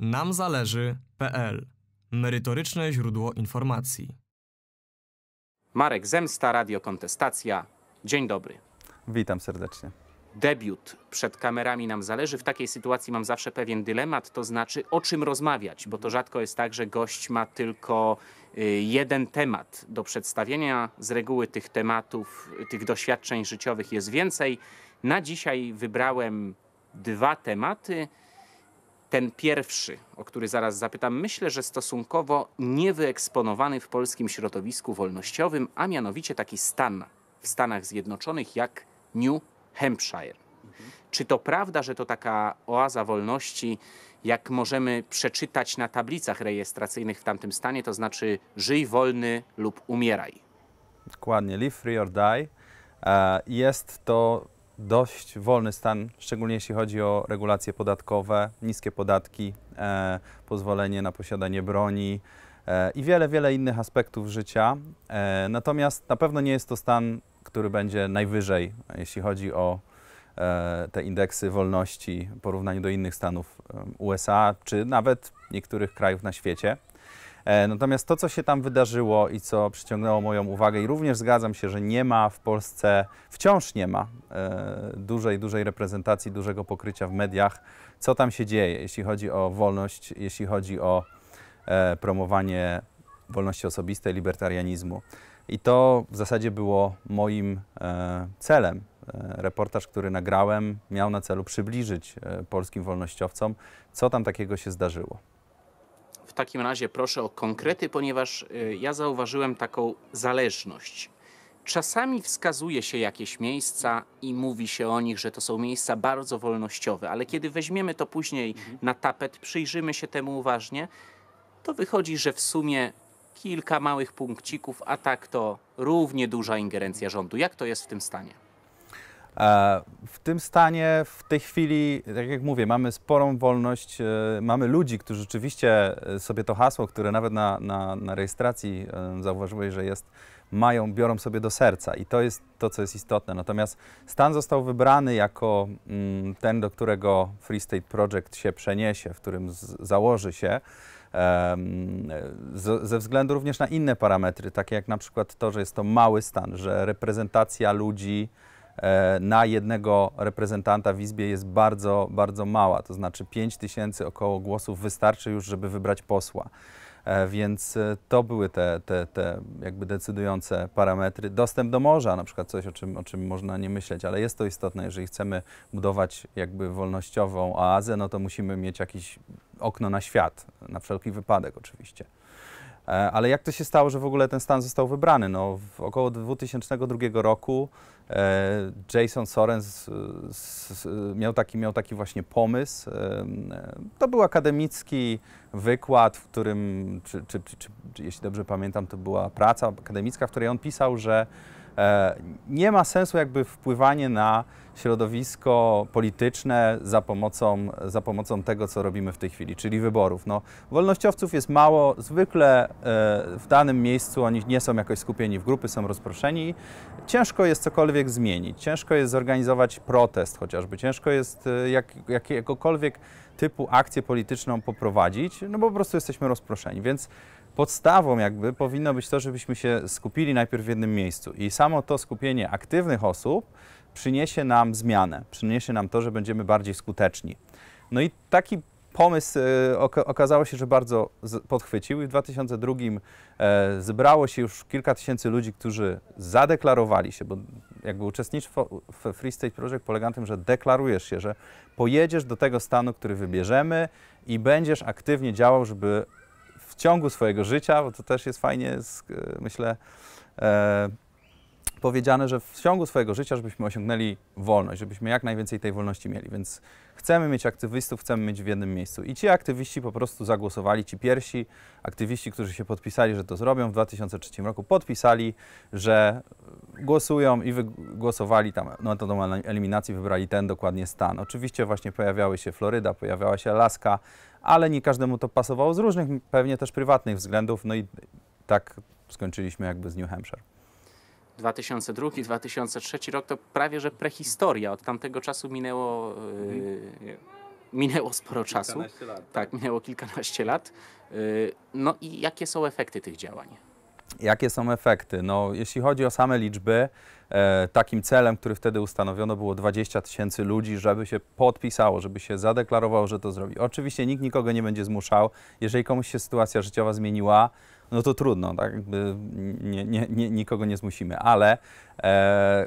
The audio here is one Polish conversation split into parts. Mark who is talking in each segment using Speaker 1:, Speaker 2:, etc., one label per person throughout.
Speaker 1: Nam zależy.pl Merytoryczne źródło informacji. Marek Zemsta, Radio Kontestacja. Dzień dobry.
Speaker 2: Witam serdecznie.
Speaker 1: Debiut przed kamerami nam zależy. W takiej sytuacji mam zawsze pewien dylemat, to znaczy o czym rozmawiać, bo to rzadko jest tak, że gość ma tylko y, jeden temat do przedstawienia. Z reguły tych tematów, tych doświadczeń życiowych jest więcej. Na dzisiaj wybrałem dwa tematy ten pierwszy, o który zaraz zapytam, myślę, że stosunkowo niewyeksponowany w polskim środowisku wolnościowym, a mianowicie taki stan w Stanach Zjednoczonych jak New Hampshire. Mhm. Czy to prawda, że to taka oaza wolności, jak możemy przeczytać na tablicach rejestracyjnych w tamtym stanie, to znaczy żyj wolny lub umieraj?
Speaker 2: Dokładnie, live free or die. E, jest to dość wolny stan, szczególnie jeśli chodzi o regulacje podatkowe, niskie podatki, e, pozwolenie na posiadanie broni e, i wiele, wiele innych aspektów życia. E, natomiast na pewno nie jest to stan, który będzie najwyżej, jeśli chodzi o e, te indeksy wolności w porównaniu do innych stanów e, USA, czy nawet niektórych krajów na świecie. E, natomiast to, co się tam wydarzyło i co przyciągnęło moją uwagę, i również zgadzam się, że nie ma w Polsce, wciąż nie ma e, dużej, dużej reprezentacji, dużego pokrycia w mediach, co tam się dzieje, jeśli chodzi o wolność, jeśli chodzi o e, promowanie wolności osobistej, libertarianizmu. I to w zasadzie było moim celem. Reportaż, który nagrałem, miał na celu przybliżyć polskim wolnościowcom, co tam takiego się zdarzyło
Speaker 1: takim razie proszę o konkrety, ponieważ y, ja zauważyłem taką zależność. Czasami wskazuje się jakieś miejsca i mówi się o nich, że to są miejsca bardzo wolnościowe, ale kiedy weźmiemy to później mhm. na tapet, przyjrzymy się temu uważnie, to wychodzi, że w sumie kilka małych punkcików, a tak to równie duża ingerencja rządu. Jak to jest w tym stanie?
Speaker 2: E, w tym stanie, w tej chwili, tak jak mówię, mamy sporą wolność, e, mamy ludzi, którzy rzeczywiście e, sobie to hasło, które nawet na, na, na rejestracji zauważyłeś, że jest, mają, biorą sobie do serca i to jest to, co jest istotne. Natomiast stan został wybrany jako mm, ten, do którego Free State Project się przeniesie, w którym założy się ze względu również na inne parametry, takie jak na przykład to, że jest to mały stan, że reprezentacja ludzi, E, na jednego reprezentanta w Izbie jest bardzo, bardzo mała. To znaczy 5 tysięcy około głosów wystarczy już, żeby wybrać posła. E, więc e, to były te, te, te jakby decydujące parametry. Dostęp do morza, na przykład coś, o czym, o czym można nie myśleć, ale jest to istotne, jeżeli chcemy budować jakby wolnościową oazę, no to musimy mieć jakieś okno na świat, na wszelki wypadek oczywiście. E, ale jak to się stało, że w ogóle ten stan został wybrany? No, w około 2002 roku e, Jason Sorens e, miał taki, miał taki właśnie pomysł. To był akademicki wykład, w którym, czy, czy, czy, jeśli dobrze pamiętam, to była praca akademicka, w której on pisał, że E, nie ma sensu jakby wpływanie na środowisko polityczne za pomocą, za pomocą tego, co robimy w tej chwili, czyli wyborów. No, wolnościowców jest mało, zwykle e, w danym miejscu oni nie są jakoś skupieni w grupy, są rozproszeni. Ciężko jest cokolwiek zmienić, ciężko jest zorganizować protest chociażby, ciężko jest e, jak, jakiegokolwiek typu akcję polityczną poprowadzić, no bo po prostu jesteśmy rozproszeni, więc podstawą jakby powinno być to, żebyśmy się skupili najpierw w jednym miejscu. I samo to skupienie aktywnych osób przyniesie nam zmianę, przyniesie nam to, że będziemy bardziej skuteczni. No i taki pomysł e, okazało się, że bardzo podchwycił i w 2002 e, zebrało się już kilka tysięcy ludzi, którzy zadeklarowali się, bo jakby uczestnictwo w Free State Project polega na tym, że deklarujesz się, że pojedziesz do tego stanu, który wybierzemy i będziesz aktywnie działał, żeby ciągu swojego życia, bo to też jest fajnie, myślę, e, powiedziane, że w ciągu swojego życia, żebyśmy osiągnęli wolność, żebyśmy jak najwięcej tej wolności mieli. Więc chcemy mieć aktywistów, chcemy mieć w jednym miejscu. I ci aktywiści po prostu zagłosowali, ci pierwsi aktywiści, którzy się podpisali, że to zrobią w 2003 roku, podpisali, że głosują i głosowali tam metodą no, eliminacji, wybrali ten dokładnie stan. Oczywiście właśnie pojawiały się Floryda, pojawiała się Alaska, ale nie każdemu to pasowało z różnych, pewnie też prywatnych względów, no i tak skończyliśmy jakby z New Hampshire.
Speaker 1: 2002-2003 rok to prawie że prehistoria. Od tamtego czasu minęło, yy, minęło sporo czasu. Lat, tak? tak, minęło kilkanaście lat. Yy, no i jakie są efekty tych działań?
Speaker 2: Jakie są efekty? No, jeśli chodzi o same liczby, e, takim celem, który wtedy ustanowiono, było 20 tysięcy ludzi, żeby się podpisało, żeby się zadeklarowało, że to zrobi. Oczywiście nikt nikogo nie będzie zmuszał. Jeżeli komuś się sytuacja życiowa zmieniła, no to trudno, tak? Nie, nie, nie, nikogo nie zmusimy, ale e,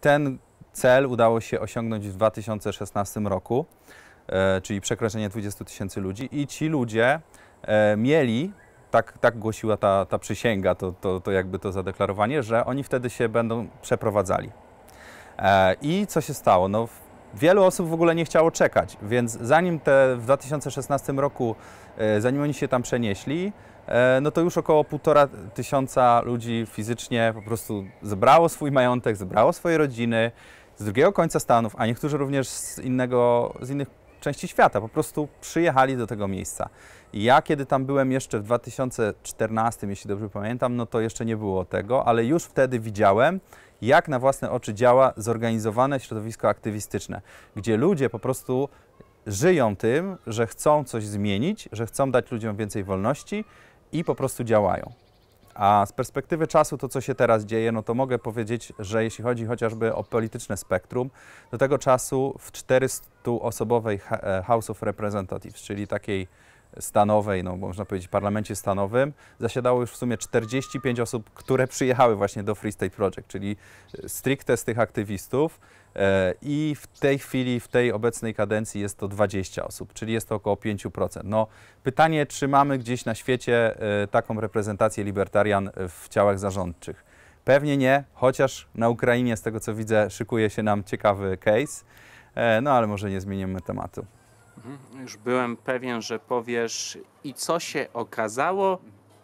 Speaker 2: ten cel udało się osiągnąć w 2016 roku, e, czyli przekroczenie 20 tysięcy ludzi i ci ludzie e, mieli, tak, tak głosiła ta, ta przysięga, to, to, to jakby to zadeklarowanie, że oni wtedy się będą przeprowadzali. E, I co się stało? No, Wielu osób w ogóle nie chciało czekać, więc zanim te w 2016 roku, e, zanim oni się tam przenieśli, e, no to już około półtora tysiąca ludzi fizycznie po prostu zebrało swój majątek, zebrało swoje rodziny z drugiego końca Stanów, a niektórzy również z, innego, z innych części świata, po prostu przyjechali do tego miejsca. Ja, kiedy tam byłem jeszcze w 2014, jeśli dobrze pamiętam, no to jeszcze nie było tego, ale już wtedy widziałem, jak na własne oczy działa zorganizowane środowisko aktywistyczne, gdzie ludzie po prostu żyją tym, że chcą coś zmienić, że chcą dać ludziom więcej wolności i po prostu działają. A z perspektywy czasu to, co się teraz dzieje, no to mogę powiedzieć, że jeśli chodzi chociażby o polityczne spektrum, do tego czasu w 400-osobowej e, House of Representatives, czyli takiej stanowej, no można powiedzieć parlamencie stanowym, zasiadało już w sumie 45 osób, które przyjechały właśnie do Free State Project, czyli e, stricte z tych aktywistów e, i w tej chwili, w tej obecnej kadencji jest to 20 osób, czyli jest to około 5%. No, pytanie, czy mamy gdzieś na świecie e, taką reprezentację libertarian w ciałach zarządczych? Pewnie nie, chociaż na Ukrainie, z tego co widzę, szykuje się nam ciekawy case, no ale może nie zmienimy tematu.
Speaker 1: Mhm. Już byłem pewien, że powiesz i co się okazało?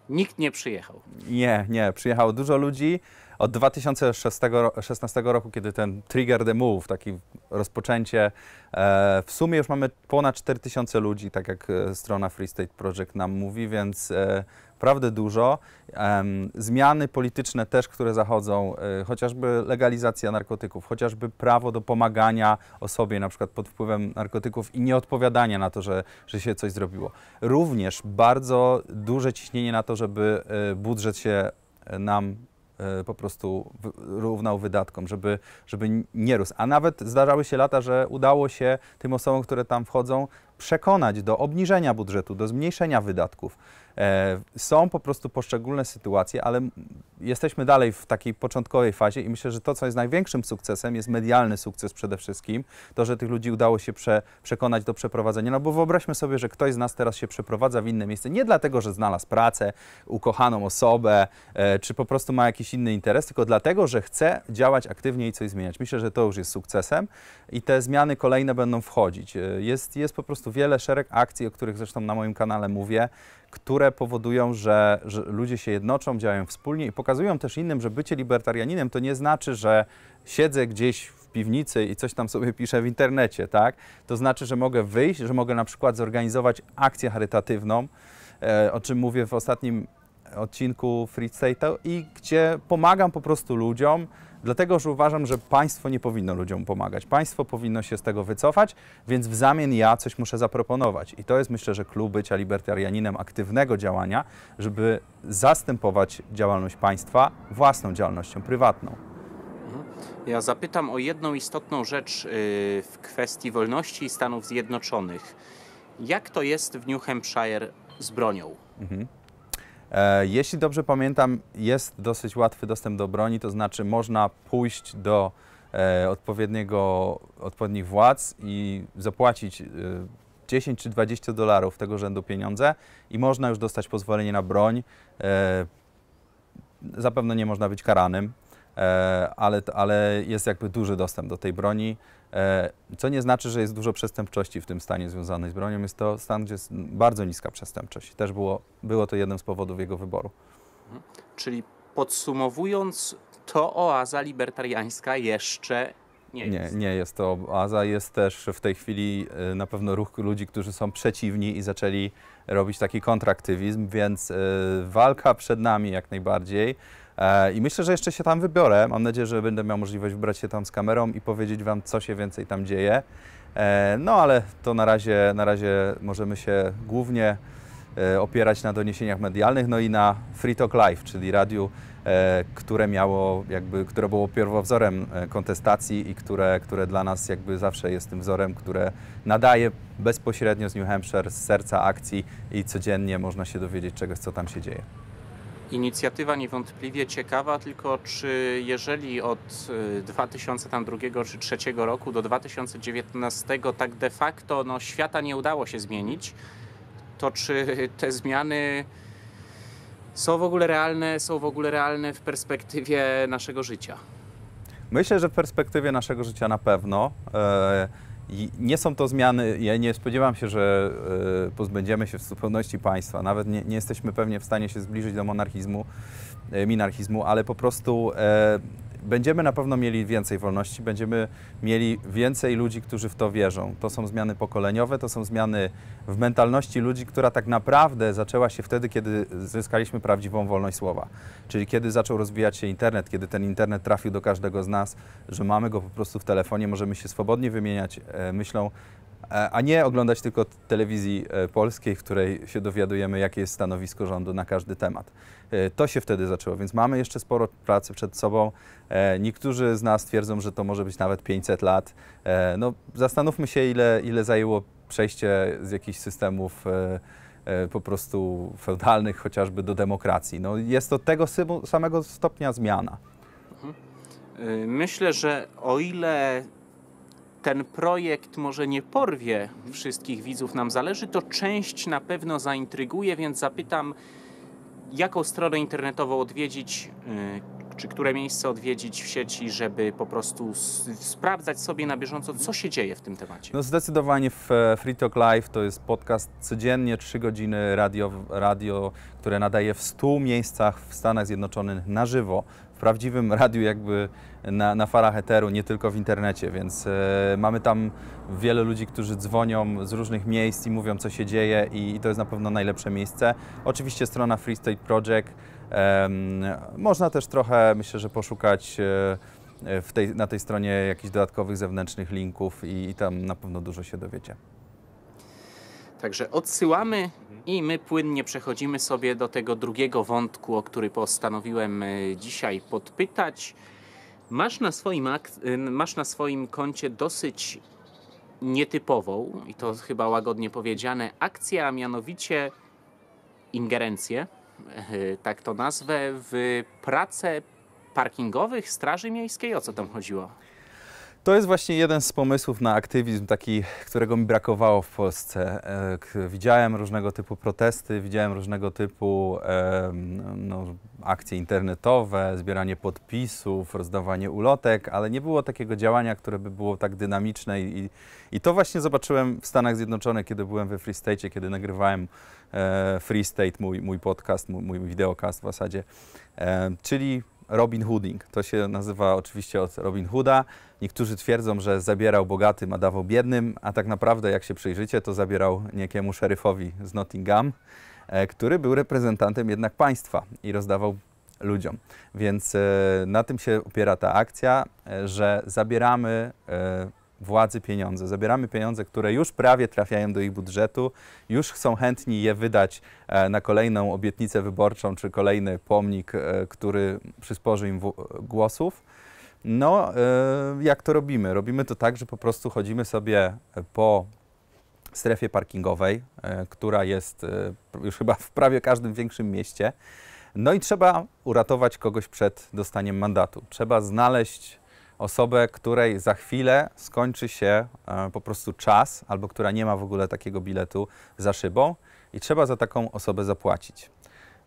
Speaker 1: Nikt nie przyjechał.
Speaker 2: Nie, nie, przyjechało dużo ludzi. Od 2016 roku, kiedy ten trigger the move, takie rozpoczęcie, e, w sumie już mamy ponad 4000 ludzi, tak jak e, strona Free State Project nam mówi, więc naprawdę e, dużo. Zmiany polityczne też, które zachodzą, chociażby legalizacja narkotyków, chociażby prawo do pomagania osobie na przykład pod wpływem narkotyków i nieodpowiadania na to, że, że się coś zrobiło. Również bardzo duże ciśnienie na to, żeby budżet się nam E, po prostu równał wydatkom, żeby, żeby nie rósł. A nawet zdarzały się lata, że udało się tym osobom, które tam wchodzą, przekonać do obniżenia budżetu, do zmniejszenia wydatków. E, są po prostu poszczególne sytuacje, ale jesteśmy dalej w takiej początkowej fazie i myślę, że to, co jest największym sukcesem, jest medialny sukces przede wszystkim. To, że tych ludzi udało się prze, przekonać do przeprowadzenia. No bo wyobraźmy sobie, że ktoś z nas teraz się przeprowadza w inne miejsce nie dlatego, że znalazł pracę, ukochaną osobę, e, czy po prostu ma jakiś inny interes, tylko dlatego, że chce działać aktywnie i coś zmieniać. Myślę, że to już jest sukcesem i te zmiany kolejne będą wchodzić. E, jest, jest po prostu prostu wiele, szereg akcji, o których zresztą na moim kanale mówię, które powodują, że, że, ludzie się jednoczą, działają wspólnie i pokazują też innym, że bycie libertarianinem to nie znaczy, że siedzę gdzieś w piwnicy i coś tam sobie piszę w internecie, tak? To znaczy, że mogę wyjść, że mogę na przykład zorganizować akcję charytatywną, e, o czym mówię w ostatnim odcinku Free State i gdzie pomagam po prostu ludziom, dlatego że uważam, że państwo nie powinno ludziom pomagać. Państwo powinno się z tego wycofać, więc w zamian ja coś muszę zaproponować. I to jest myślę, że klub bycia libertarianinem aktywnego działania, żeby zastępować działalność państwa własną działalnością prywatną.
Speaker 1: Mhm. Ja zapytam o jedną istotną rzecz y, w kwestii wolności Stanów Zjednoczonych. Jak to jest w New Hampshire z bronią?
Speaker 2: Mhm. E, jeśli dobrze pamiętam, jest dosyć łatwy dostęp do broni, to znaczy można pójść do e, odpowiedniego, odpowiednich władz i zapłacić 10 e, czy 20 dolarów tego rzędu pieniądze i można już dostać pozwolenie na broń. Zapewne nie można być karanym, ale, ale jest jakby duży dostęp do tej broni. E, co nie znaczy, że jest dużo przestępczości w tym stanie związanej z bronią. Jest to stan, gdzie jest bardzo niska przestępczość. Też było, było to jednym z powodów jego wyboru.
Speaker 1: Mhm. Czyli podsumowując, to oaza libertariańska jeszcze nie jest.
Speaker 2: Nie, nie jest to oaza. Jest też w tej chwili e, na pewno ruch ludzi, którzy są przeciwni i zaczęli robić taki kontraktywizm, więc e, walka przed nami jak najbardziej. E, I myślę, że jeszcze się tam wybiorę. Mam nadzieję, że będę miał możliwość wybrać się tam z kamerą i powiedzieć Wam, co się więcej tam dzieje. E, no ale to na razie, na razie możemy się głównie e, opierać na doniesieniach medialnych, no i na Free Talk Live, czyli radiu, które miało jakby, które było pierwowzorem kontestacji i które, które dla nas jakby zawsze jest tym wzorem, które nadaje bezpośrednio z New Hampshire, z serca akcji i codziennie można się dowiedzieć czegoś, co tam się dzieje.
Speaker 1: Inicjatywa niewątpliwie ciekawa, tylko czy jeżeli od 2002 y, czy 2003 roku do 2019 tak de facto no, świata nie udało się zmienić, to czy te zmiany są w ogóle realne, są w ogóle realne w perspektywie naszego życia?
Speaker 2: Myślę, że w perspektywie naszego życia na pewno. Yy nie są to zmiany, ja nie spodziewam się, że e, pozbędziemy się w zupełności państwa. Nawet nie, nie jesteśmy pewnie w stanie się zbliżyć do monarchizmu, e, minarchizmu, ale po prostu e, Będziemy na pewno mieli więcej wolności, będziemy mieli więcej ludzi, którzy w to wierzą. To są zmiany pokoleniowe, to są zmiany w mentalności ludzi, która tak naprawdę zaczęła się wtedy, kiedy zyskaliśmy prawdziwą wolność słowa. Czyli kiedy zaczął rozwijać się internet, kiedy ten internet trafił do każdego z nas, że mamy go po prostu w telefonie, możemy się swobodnie wymieniać e, myślą, E, a nie oglądać tylko telewizji e, polskiej, w której się dowiadujemy, jakie jest stanowisko rządu na każdy temat. E, to się wtedy zaczęło, więc mamy jeszcze sporo pracy przed sobą. Niektórzy z nas twierdzą, że to może być nawet 500 lat. No, zastanówmy się, ile, ile zajęło przejście z jakichś systemów po prostu feudalnych chociażby do demokracji. No, jest to tego samego stopnia zmiana. Mhm.
Speaker 1: Y, myślę, że o ile ten projekt może nie porwie wszystkich widzów, nam zależy, to część na pewno zaintryguje, więc zapytam, jaką stronę internetową odwiedzić, y, czy które miejsce odwiedzić w sieci, żeby po prostu sprawdzać sobie na bieżąco, co się dzieje w tym temacie?
Speaker 2: No zdecydowanie e, Free Talk Live to jest podcast codziennie 3 godziny radio, radio które nadaje w 100 miejscach w Stanach Zjednoczonych na żywo prawdziwym radiu jakby na, na farach eteru, nie tylko w internecie, więc y, mamy tam wiele ludzi, którzy dzwonią z różnych miejsc i mówią, co się dzieje i, i to jest na pewno najlepsze miejsce. Oczywiście strona Freestate Project, można też trochę, myślę, że poszukać y, tej, na tej stronie jakichś dodatkowych zewnętrznych linków i, i tam na pewno dużo się dowiecie.
Speaker 1: Także odsyłamy mhm. i my płynnie przechodzimy sobie do tego drugiego wątku, o który postanowiłem e, dzisiaj podpytać. Masz na swoim, e, masz na swoim koncie dosyć nietypową, i to chyba łagodnie powiedziane, akcję, a mianowicie ingerencję, e, tak to nazwę, w pracę parkingowych Straży Miejskiej. O co tam chodziło?
Speaker 2: To jest właśnie jeden z pomysłów na aktywizm, taki, którego mi brakowało w Polsce. E, widziałem różnego typu protesty, widziałem różnego typu no, akcje internetowe, zbieranie podpisów, rozdawanie ulotek, ale nie było takiego działania, które by było tak dynamiczne i, i to właśnie zobaczyłem w Stanach Zjednoczonych, kiedy byłem we Free State, kiedy nagrywałem e, Free State, mój, mój podcast, mój, mój wideokast w zasadzie, e, czyli Robin Hooding. To się nazywa oczywiście od Robin Hooda. Niektórzy twierdzą, że zabierał bogatym, a dawał biednym, a tak naprawdę, jak się przyjrzycie, to zabierał niekiemu szeryfowi z Nottingham, e, który był reprezentantem jednak państwa i rozdawał ludziom. Więc e, na tym się opiera ta akcja, e, że zabieramy władzy pieniądze. Zabieramy pieniądze, które już prawie trafiają do ich budżetu, już są chętni je wydać na kolejną obietnicę wyborczą czy kolejny pomnik, który przysporzy im głosów no, y, jak to robimy? Robimy to tak, że po prostu chodzimy sobie e, po strefie parkingowej, e, która jest e, już chyba w prawie każdym większym mieście. No i trzeba uratować kogoś przed dostaniem mandatu. Trzeba znaleźć osobę, której za chwilę skończy się po prostu czas, albo która nie ma w ogóle takiego biletu za szybą i trzeba za taką osobę zapłacić.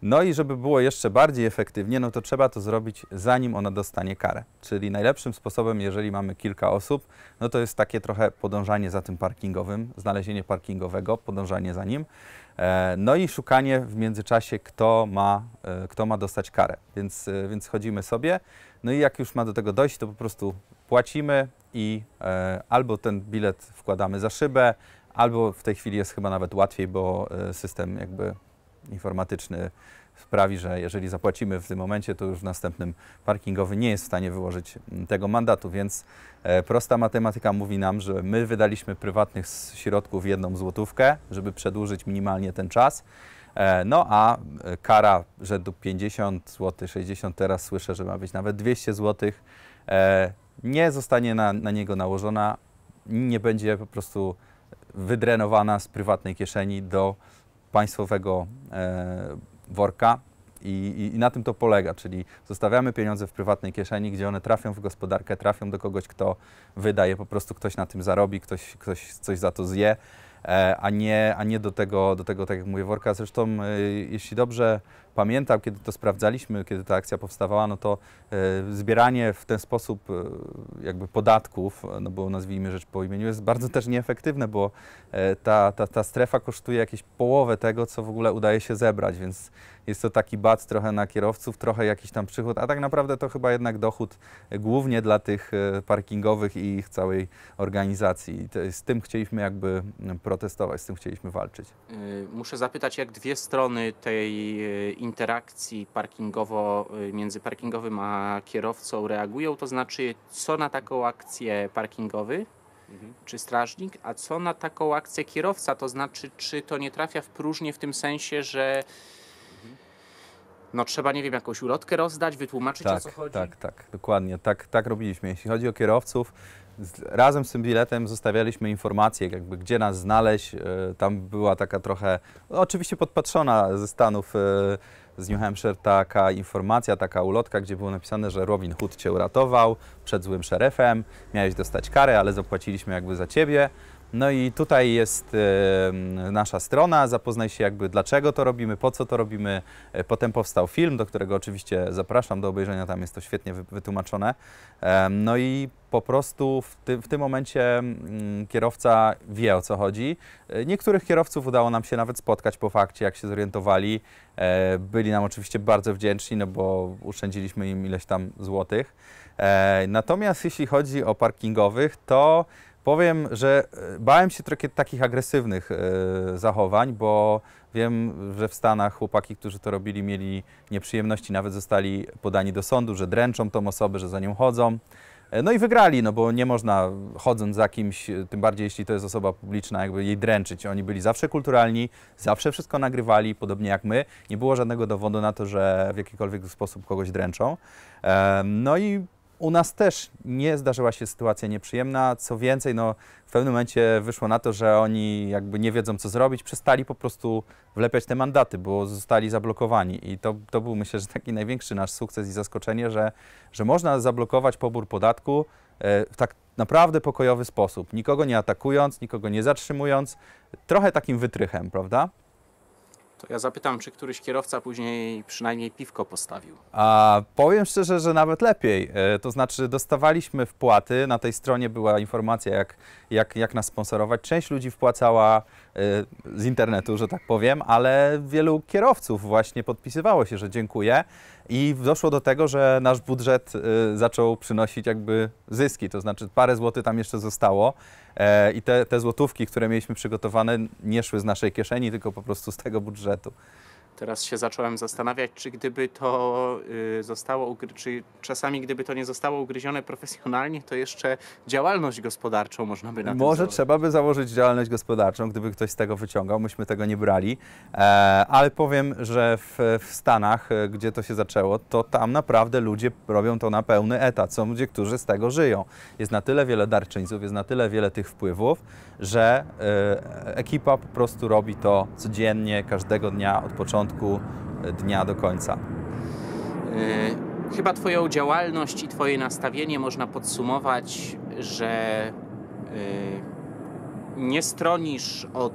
Speaker 2: No i żeby było jeszcze bardziej efektywnie, no to trzeba to zrobić zanim ona dostanie karę. Czyli najlepszym sposobem, jeżeli mamy kilka osób, no to jest takie trochę podążanie za tym parkingowym, znalezienie parkingowego, podążanie za nim. E, no i szukanie w międzyczasie, kto ma, e, kto ma dostać karę. Więc, e, więc chodzimy sobie, no i jak już ma do tego dojść, to po prostu płacimy i albo ten bilet wkładamy za szybę, albo w tej chwili jest chyba nawet łatwiej, bo system jakby informatyczny sprawi, że jeżeli zapłacimy w tym momencie, to już w następnym parkingowy nie jest w stanie wyłożyć mm, tego mandatu, więc e, prosta matematyka mówi nam, że my wydaliśmy prywatnych środków jedną złotówkę, żeby przedłużyć minimalnie ten czas. E, no a e, kara rzędu 50 zł, 60 teraz słyszę, że ma być nawet 200 zł, nie zostanie na, na niego nałożona, nie będzie po prostu wydrenowana z prywatnej kieszeni do państwowego e, worka. I, I, na tym to polega, czyli zostawiamy pieniądze w prywatnej kieszeni, gdzie one trafią w gospodarkę, trafią do kogoś, kto wydaje, po prostu ktoś na tym zarobi, ktoś, ktoś coś za to zje, e, a nie, a nie do, tego, do tego, tak jak mówię, worka. Zresztą, e, jeśli dobrze pamiętam, kiedy to sprawdzaliśmy, kiedy ta akcja powstawała, no to e, zbieranie w ten sposób e, jakby podatków, no bo nazwijmy rzecz po imieniu, jest bardzo też nieefektywne, bo e, ta, ta, ta strefa kosztuje jakieś połowę tego, co w ogóle udaje się zebrać, więc jest to taki bat trochę na kierowców, trochę jakiś tam przychód, a tak naprawdę to chyba jednak dochód głównie dla tych parkingowych i ich całej organizacji. Z tym chcieliśmy jakby protestować, z tym chcieliśmy walczyć.
Speaker 1: Y, muszę zapytać, jak dwie strony tej interakcji parkingowo, y, między parkingowym a kierowcą reagują, to znaczy co na taką akcję parkingowy mhm. czy strażnik, a co na taką akcję kierowca, to znaczy czy to nie trafia w próżnię w tym sensie, że no trzeba, nie wiem, jakąś ulotkę rozdać, wytłumaczyć tak, o co chodzi. Tak,
Speaker 2: tak, dokładnie. Tak, tak robiliśmy. Jeśli chodzi o kierowców, z, razem z tym biletem zostawialiśmy informacje, jakby gdzie nas znaleźć. E, tam była taka trochę, no, oczywiście podpatrzona ze Stanów, e, z New Hampshire, taka informacja, taka ulotka, gdzie było napisane, że Robin Hood cię uratował przed złym szerefem, miałeś dostać karę, ale zapłaciliśmy jakby za ciebie. No i tutaj jest nasza strona, zapoznaj się jakby dlaczego to robimy, po co to robimy. E, potem powstał film, do którego oczywiście zapraszam do obejrzenia, tam jest to świetnie wytłumaczone. No i po prostu w, ty, w tym momencie mm, kierowca wie o co chodzi. E, niektórych kierowców udało nam się nawet spotkać po fakcie, jak się zorientowali. E, byli nam oczywiście bardzo wdzięczni, no bo uszczędziliśmy im ileś tam złotych. Natomiast jeśli chodzi o parkingowych, to Powiem, że e, bałem się trochę takich agresywnych e, zachowań, bo wiem, że w Stanach chłopaki, którzy to robili, mieli nieprzyjemności, nawet zostali podani do sądu, że dręczą tą osobę, że za nią chodzą. E, no i wygrali, no bo nie można chodząc za kimś, tym bardziej jeśli to jest osoba publiczna, jakby jej dręczyć. Oni byli zawsze kulturalni, zawsze wszystko nagrywali, podobnie jak my. Nie było żadnego dowodu na to, że w jakikolwiek sposób kogoś dręczą. No i u nas też nie zdarzyła się sytuacja nieprzyjemna. Co więcej, no, w pewnym momencie wyszło na to, że oni jakby nie wiedzą, co zrobić, przestali po prostu wlepiać te mandaty, bo zostali zablokowani. I to, to był myślę, że taki największy nasz sukces i zaskoczenie, że, że można zablokować pobór podatku e, w tak naprawdę pokojowy sposób, nikogo nie atakując, nikogo nie zatrzymując, trochę takim wytrychem, prawda?
Speaker 1: to ja zapytam, czy któryś kierowca później przynajmniej piwko postawił.
Speaker 2: A powiem szczerze, że nawet lepiej. E, to znaczy, dostawaliśmy wpłaty, na tej stronie była informacja, jak, jak, jak nas sponsorować. Część ludzi wpłacała e, z internetu, że tak powiem, ale wielu kierowców właśnie podpisywało się, że dziękuję. I doszło do tego, że nasz budżet y, zaczął przynosić jakby zyski, to znaczy parę złotych tam jeszcze zostało e, i te, te złotówki, które mieliśmy przygotowane, nie szły z naszej kieszeni, tylko po prostu z tego budżetu.
Speaker 1: Teraz się zacząłem zastanawiać, czy gdyby to y, zostało, czy czasami gdyby to nie zostało ugryzione profesjonalnie, to jeszcze działalność gospodarczą można by na Może
Speaker 2: trzeba by założyć działalność gospodarczą, gdyby ktoś z tego wyciągał, myśmy tego nie brali, e, ale powiem, że w, w Stanach, e, gdzie to się zaczęło, to tam naprawdę ludzie robią to na pełny etat. Są ludzie, którzy z tego żyją. Jest na tyle wiele darczyńców, jest na tyle wiele tych wpływów, że e, ekipa po prostu robi to codziennie, każdego dnia od początku początku e, dnia do końca.
Speaker 1: E, chyba Twoją działalność i Twoje nastawienie można podsumować, że e, nie stronisz od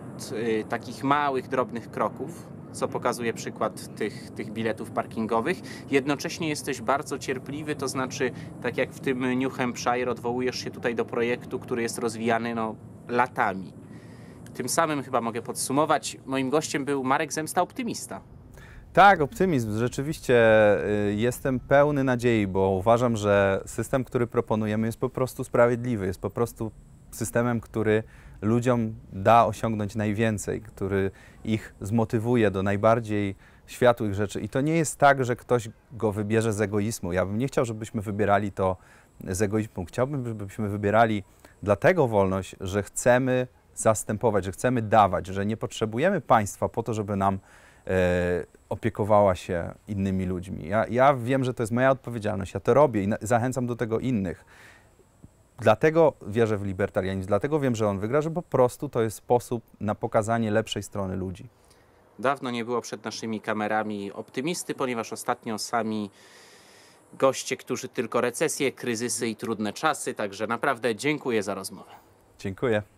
Speaker 1: takich małych, drobnych kroków, co pokazuje przykład tych, tych biletów parkingowych. Jednocześnie jesteś bardzo cierpliwy, to znaczy, tak jak w tym New Hampshire, odwołujesz się tutaj do projektu, który jest rozwijany no, latami tym samym chyba mogę podsumować. Moim gościem był Marek Zemsta, optymista.
Speaker 2: Tak, optymizm. Rzeczywiście y, jestem pełny nadziei, bo uważam, że system, który proponujemy, jest po prostu sprawiedliwy, jest po prostu systemem, który ludziom da osiągnąć najwięcej, który ich zmotywuje do najbardziej światłych rzeczy. I to nie jest tak, że ktoś go wybierze z egoizmu. Ja bym nie chciał, żebyśmy wybierali to z egoizmu. Chciałbym, żebyśmy wybierali dlatego wolność, że chcemy zastępować, że chcemy dawać, że nie potrzebujemy państwa po to, żeby nam e, opiekowała się innymi ludźmi. Ja, ja, wiem, że to jest moja odpowiedzialność, ja to robię i zachęcam do tego innych. Dlatego wierzę w libertarianizm, dlatego wiem, że on wygra, że po prostu to jest sposób na pokazanie lepszej strony ludzi.
Speaker 1: Dawno nie było przed naszymi kamerami optymisty, ponieważ ostatnio sami goście, którzy tylko recesje, kryzysy i trudne czasy. Także naprawdę dziękuję za rozmowę.
Speaker 2: Dziękuję.